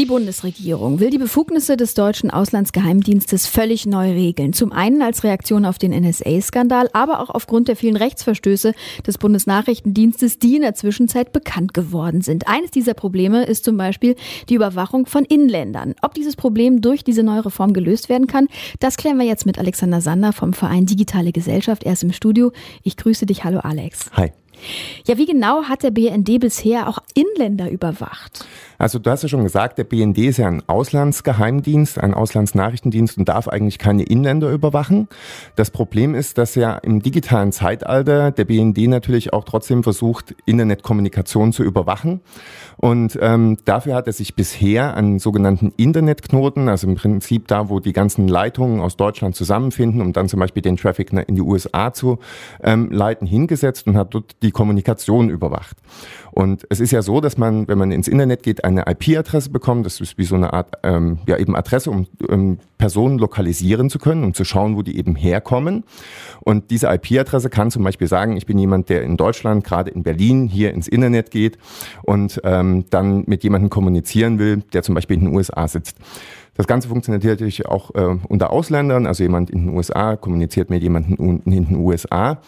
Die Bundesregierung will die Befugnisse des deutschen Auslandsgeheimdienstes völlig neu regeln. Zum einen als Reaktion auf den NSA-Skandal, aber auch aufgrund der vielen Rechtsverstöße des Bundesnachrichtendienstes, die in der Zwischenzeit bekannt geworden sind. Eines dieser Probleme ist zum Beispiel die Überwachung von Inländern. Ob dieses Problem durch diese neue Reform gelöst werden kann, das klären wir jetzt mit Alexander Sander vom Verein Digitale Gesellschaft. Er ist im Studio. Ich grüße dich. Hallo Alex. Hi. Ja, wie genau hat der BND bisher auch Inländer überwacht? Also du hast ja schon gesagt, der BND ist ja ein Auslandsgeheimdienst, ein Auslandsnachrichtendienst und darf eigentlich keine Inländer überwachen. Das Problem ist, dass ja im digitalen Zeitalter der BND natürlich auch trotzdem versucht, Internetkommunikation zu überwachen. Und ähm, dafür hat er sich bisher an sogenannten Internetknoten, also im Prinzip da, wo die ganzen Leitungen aus Deutschland zusammenfinden, um dann zum Beispiel den Traffic in die USA zu ähm, leiten, hingesetzt und hat dort die die Kommunikation überwacht. Und es ist ja so, dass man, wenn man ins Internet geht, eine IP-Adresse bekommt. Das ist wie so eine Art, ähm, ja eben Adresse, um ähm, Personen lokalisieren zu können, um zu schauen, wo die eben herkommen. Und diese IP-Adresse kann zum Beispiel sagen, ich bin jemand, der in Deutschland, gerade in Berlin, hier ins Internet geht und ähm, dann mit jemandem kommunizieren will, der zum Beispiel in den USA sitzt. Das Ganze funktioniert natürlich auch äh, unter Ausländern, also jemand in den USA kommuniziert mit jemandem in den USA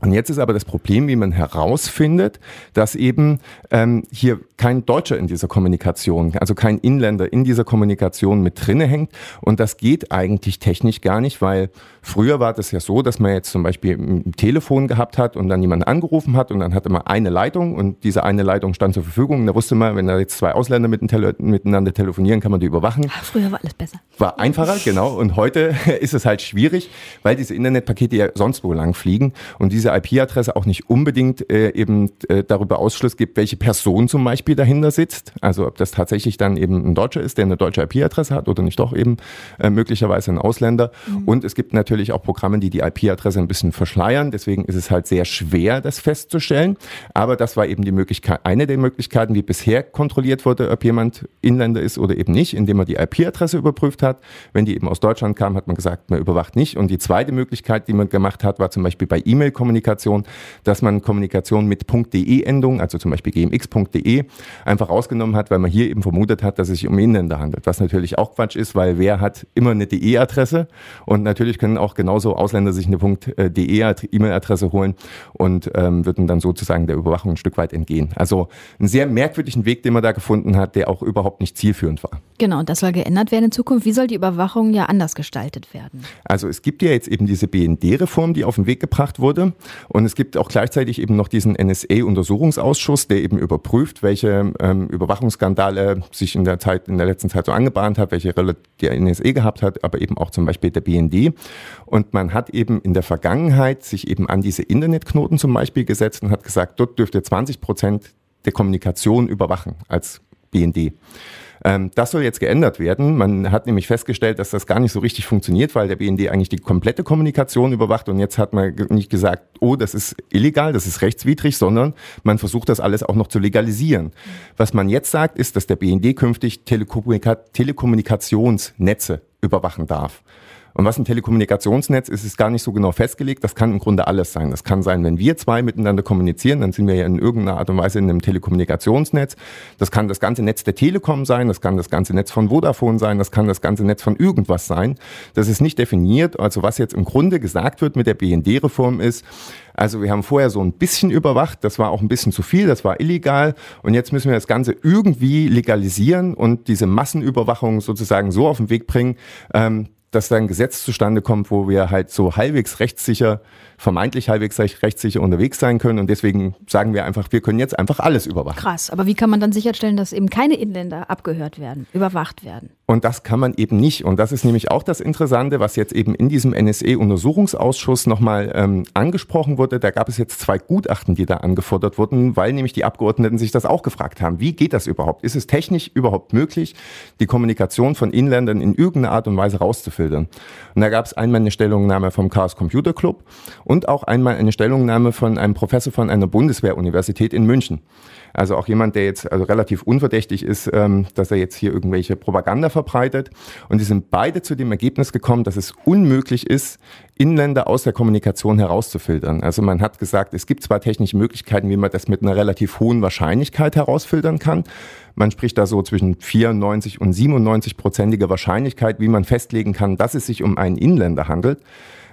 und jetzt ist aber das Problem, wie man herausfindet, dass eben ähm, hier kein Deutscher in dieser Kommunikation, also kein Inländer in dieser Kommunikation mit drinne hängt. Und das geht eigentlich technisch gar nicht, weil früher war das ja so, dass man jetzt zum Beispiel ein Telefon gehabt hat und dann jemanden angerufen hat und dann hatte man eine Leitung und diese eine Leitung stand zur Verfügung. Und da wusste man, wenn da jetzt zwei Ausländer miteinander telefonieren, kann man die überwachen. Ach, früher war alles besser. War einfacher, genau. Und heute ist es halt schwierig, weil diese Internetpakete ja sonst wo lang fliegen und diese IP-Adresse auch nicht unbedingt äh, eben äh, darüber Ausschluss gibt, welche Person zum Beispiel dahinter sitzt. Also ob das tatsächlich dann eben ein Deutscher ist, der eine deutsche IP-Adresse hat oder nicht doch eben äh, möglicherweise ein Ausländer. Mhm. Und es gibt natürlich auch Programme, die die IP-Adresse ein bisschen verschleiern. Deswegen ist es halt sehr schwer, das festzustellen. Aber das war eben die Möglichkeit, eine der Möglichkeiten, wie bisher kontrolliert wurde, ob jemand Inländer ist oder eben nicht, indem man die IP-Adresse überprüft hat. Wenn die eben aus Deutschland kam, hat man gesagt, man überwacht nicht. Und die zweite Möglichkeit, die man gemacht hat, war zum Beispiel bei E-Mail Kommunikation, dass man Kommunikation mit .de-Endung, also zum Beispiel gmx.de, einfach rausgenommen hat, weil man hier eben vermutet hat, dass es sich um Inländer handelt. Was natürlich auch Quatsch ist, weil wer hat immer eine DE-Adresse und natürlich können auch genauso Ausländer sich eine .de-E-Mail-Adresse holen und ähm, würden dann sozusagen der Überwachung ein Stück weit entgehen. Also einen sehr merkwürdigen Weg, den man da gefunden hat, der auch überhaupt nicht zielführend war. Genau, und das soll geändert werden in Zukunft. Wie soll die Überwachung ja anders gestaltet werden? Also es gibt ja jetzt eben diese BND-Reform, die auf den Weg gebracht wurde. Und es gibt auch gleichzeitig eben noch diesen NSA-Untersuchungsausschuss, der eben überprüft, welche ähm, Überwachungsskandale sich in der Zeit, in der letzten Zeit so angebahnt hat, welche Rolle der NSA gehabt hat, aber eben auch zum Beispiel der BND. Und man hat eben in der Vergangenheit sich eben an diese Internetknoten zum Beispiel gesetzt und hat gesagt, dort dürft ihr 20 Prozent der Kommunikation überwachen als BND. Ähm, das soll jetzt geändert werden. Man hat nämlich festgestellt, dass das gar nicht so richtig funktioniert, weil der BND eigentlich die komplette Kommunikation überwacht und jetzt hat man nicht gesagt, oh, das ist illegal, das ist rechtswidrig, sondern man versucht das alles auch noch zu legalisieren. Was man jetzt sagt, ist, dass der BND künftig Telekommunika Telekommunikationsnetze überwachen darf. Und was ein Telekommunikationsnetz ist, ist gar nicht so genau festgelegt. Das kann im Grunde alles sein. Das kann sein, wenn wir zwei miteinander kommunizieren, dann sind wir ja in irgendeiner Art und Weise in einem Telekommunikationsnetz. Das kann das ganze Netz der Telekom sein, das kann das ganze Netz von Vodafone sein, das kann das ganze Netz von irgendwas sein. Das ist nicht definiert. Also was jetzt im Grunde gesagt wird mit der BND-Reform ist, also wir haben vorher so ein bisschen überwacht, das war auch ein bisschen zu viel, das war illegal und jetzt müssen wir das Ganze irgendwie legalisieren und diese Massenüberwachung sozusagen so auf den Weg bringen, ähm, dass da ein Gesetz zustande kommt, wo wir halt so halbwegs rechtssicher, vermeintlich halbwegs rechtssicher unterwegs sein können. Und deswegen sagen wir einfach, wir können jetzt einfach alles überwachen. Krass, aber wie kann man dann sicherstellen, dass eben keine Inländer abgehört werden, überwacht werden? Und das kann man eben nicht. Und das ist nämlich auch das Interessante, was jetzt eben in diesem NSE-Untersuchungsausschuss nochmal ähm, angesprochen wurde. Da gab es jetzt zwei Gutachten, die da angefordert wurden, weil nämlich die Abgeordneten sich das auch gefragt haben. Wie geht das überhaupt? Ist es technisch überhaupt möglich, die Kommunikation von Inländern in irgendeiner Art und Weise rauszufiltern? Und da gab es einmal eine Stellungnahme vom Chaos Computer Club und auch einmal eine Stellungnahme von einem Professor von einer Bundeswehruniversität in München. Also auch jemand, der jetzt also relativ unverdächtig ist, ähm, dass er jetzt hier irgendwelche Propaganda verbreitet und die sind beide zu dem Ergebnis gekommen, dass es unmöglich ist, Inländer aus der Kommunikation herauszufiltern. Also man hat gesagt, es gibt zwar technische Möglichkeiten, wie man das mit einer relativ hohen Wahrscheinlichkeit herausfiltern kann. Man spricht da so zwischen 94 und 97 prozentiger Wahrscheinlichkeit, wie man festlegen kann, dass es sich um einen Inländer handelt.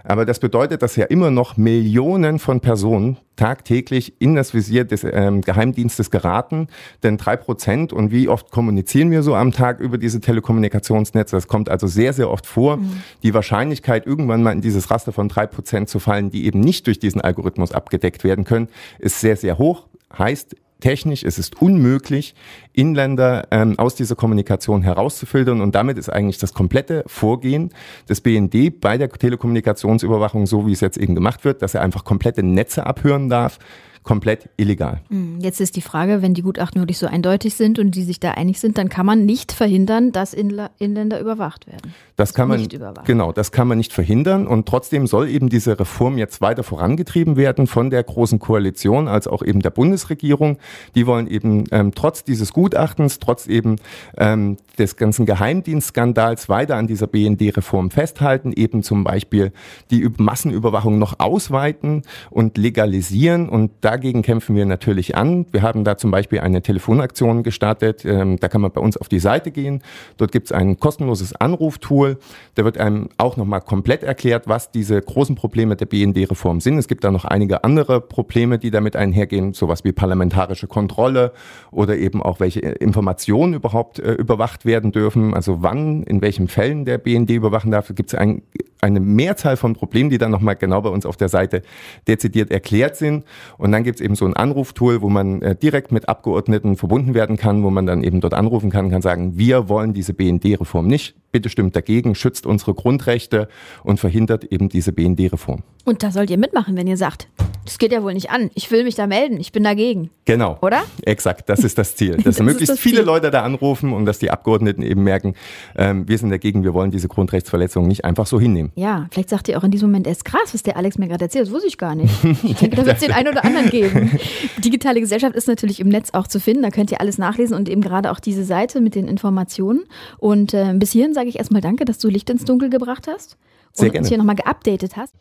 Aber das bedeutet, dass ja immer noch Millionen von Personen tagtäglich in das Visier des ähm, Geheimdienstes geraten, denn drei Prozent und wie oft kommunizieren wir so am Tag über diese Telekommunikationsnetze? Das kommt also sehr, sehr oft vor. Mhm. Die Wahrscheinlichkeit, irgendwann mal in dieses Raster von drei Prozent zu fallen, die eben nicht durch diesen Algorithmus abgedeckt werden können, ist sehr, sehr hoch. Heißt, technisch, es ist unmöglich, Inländer ähm, aus dieser Kommunikation herauszufiltern. Und damit ist eigentlich das komplette Vorgehen des BND bei der Telekommunikationsüberwachung, so wie es jetzt eben gemacht wird, dass er einfach komplette Netze abhören darf, komplett illegal. Hm, jetzt ist die Frage, wenn die Gutachten wirklich so eindeutig sind und die sich da einig sind, dann kann man nicht verhindern, dass Inländer überwacht werden. das kann man nicht überwachen. Genau, das kann man nicht verhindern und trotzdem soll eben diese Reform jetzt weiter vorangetrieben werden von der großen Koalition als auch eben der Bundesregierung. Die wollen eben ähm, trotz dieses Gutachtens, trotz eben ähm, des ganzen Geheimdienstskandals weiter an dieser BND-Reform festhalten, eben zum Beispiel die Massenüberwachung noch ausweiten und legalisieren und da dagegen kämpfen wir natürlich an. Wir haben da zum Beispiel eine Telefonaktion gestartet. Ähm, da kann man bei uns auf die Seite gehen. Dort gibt es ein kostenloses Anruftool. Da wird einem auch nochmal komplett erklärt, was diese großen Probleme der BND-Reform sind. Es gibt da noch einige andere Probleme, die damit einhergehen, sowas wie parlamentarische Kontrolle oder eben auch welche äh, Informationen überhaupt äh, überwacht werden dürfen. Also wann, in welchen Fällen der BND überwachen darf. Da gibt es ein eine Mehrzahl von Problemen, die dann nochmal genau bei uns auf der Seite dezidiert erklärt sind. Und dann gibt's eben so ein Anruftool, wo man äh, direkt mit Abgeordneten verbunden werden kann, wo man dann eben dort anrufen kann, kann sagen, wir wollen diese BND-Reform nicht bitte stimmt dagegen, schützt unsere Grundrechte und verhindert eben diese BND-Reform. Und da sollt ihr mitmachen, wenn ihr sagt, das geht ja wohl nicht an, ich will mich da melden, ich bin dagegen. Genau. Oder? Exakt, das ist das Ziel. Dass das möglichst das viele Leute da anrufen und dass die Abgeordneten eben merken, ähm, wir sind dagegen, wir wollen diese Grundrechtsverletzungen nicht einfach so hinnehmen. Ja, vielleicht sagt ihr auch in diesem Moment, es ist krass, was der Alex mir gerade erzählt, das wusste ich gar nicht. Ich denke, da wird es den einen oder anderen geben. Digitale Gesellschaft ist natürlich im Netz auch zu finden, da könnt ihr alles nachlesen und eben gerade auch diese Seite mit den Informationen. Und äh, bis hierhin sage ich erstmal danke, dass du Licht ins Dunkel gebracht hast und Sehr gerne. uns hier nochmal geupdatet hast.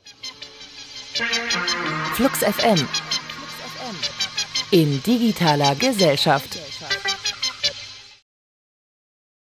Flux FM in digitaler Gesellschaft.